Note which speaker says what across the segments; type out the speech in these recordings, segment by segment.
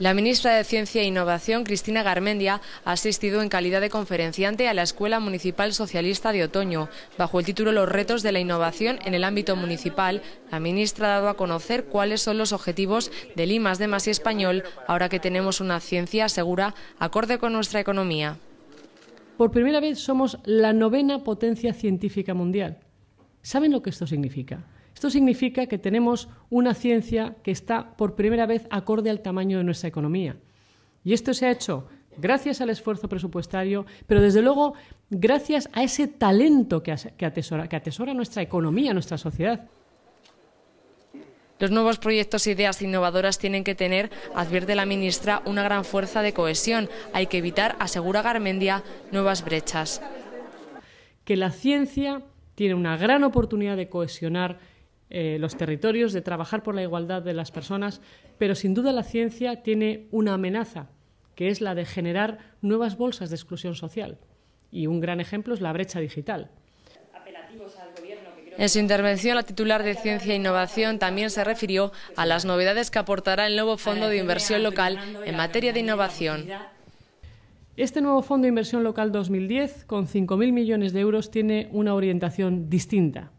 Speaker 1: La ministra de Ciencia e Innovación, Cristina Garmendia, ha asistido en calidad de conferenciante a la Escuela Municipal Socialista de Otoño. Bajo el título Los retos de la innovación en el ámbito municipal, la ministra ha dado a conocer cuáles son los objetivos del más de Más y Español, ahora que tenemos una ciencia segura acorde con nuestra economía.
Speaker 2: Por primera vez somos la novena potencia científica mundial. ¿Saben lo que esto significa? Esto significa que tenemos una ciencia que está por primera vez acorde al tamaño de nuestra economía. Y esto se ha hecho gracias al esfuerzo presupuestario, pero desde luego gracias a ese talento que atesora, nuestra economía, nuestra sociedad.
Speaker 1: Los nuevos proyectos e ideas innovadoras tienen que tener, advierte la ministra, una gran fuerza de cohesión. Hay que evitar, asegura Garmendia, nuevas brechas.
Speaker 2: Que la ciencia tiene una gran oportunidad de cohesionar eh, los territorios, de trabajar por la igualdad de las personas, pero sin duda la ciencia tiene una amenaza, que es la de generar nuevas bolsas de
Speaker 1: exclusión social. Y un gran ejemplo es la brecha digital. En su intervención, la titular de Ciencia e Innovación también se refirió a las novedades que aportará el nuevo Fondo de Inversión Local en materia de innovación.
Speaker 2: Este nuevo Fondo de Inversión Local 2010, con 5.000 millones de euros, tiene una orientación distinta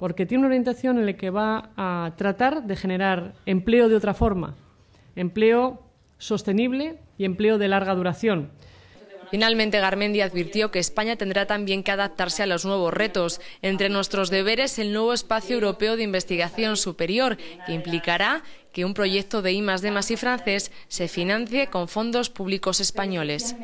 Speaker 2: porque tiene una orientación en la que va a tratar de generar empleo de otra forma,
Speaker 1: empleo sostenible y empleo de larga duración. Finalmente, Garmendi advirtió que España tendrá también que adaptarse a los nuevos retos. Entre nuestros deberes, el nuevo espacio europeo de investigación superior, que implicará que un proyecto de I, D, y francés se financie con fondos públicos españoles.